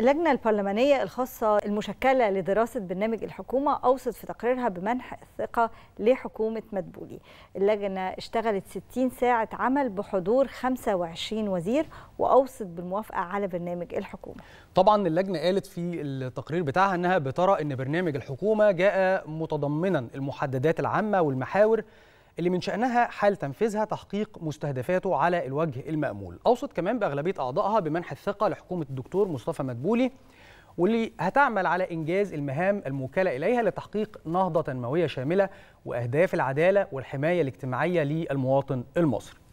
اللجنة البرلمانية الخاصة المشكلة لدراسة برنامج الحكومة أوصت في تقريرها بمنح الثقة لحكومة مدبولي اللجنة اشتغلت 60 ساعة عمل بحضور 25 وزير وأوصت بالموافقة على برنامج الحكومة طبعا اللجنة قالت في التقرير بتاعها أنها بترى أن برنامج الحكومة جاء متضمنا المحددات العامة والمحاور اللي من شأنها حال تنفيذها تحقيق مستهدفاته على الوجه المأمول أوصت كمان بأغلبية أعضائها بمنح الثقة لحكومة الدكتور مصطفى مدبولي واللي هتعمل على إنجاز المهام الموكلة إليها لتحقيق نهضة تنموية شاملة وأهداف العدالة والحماية الاجتماعية للمواطن المصري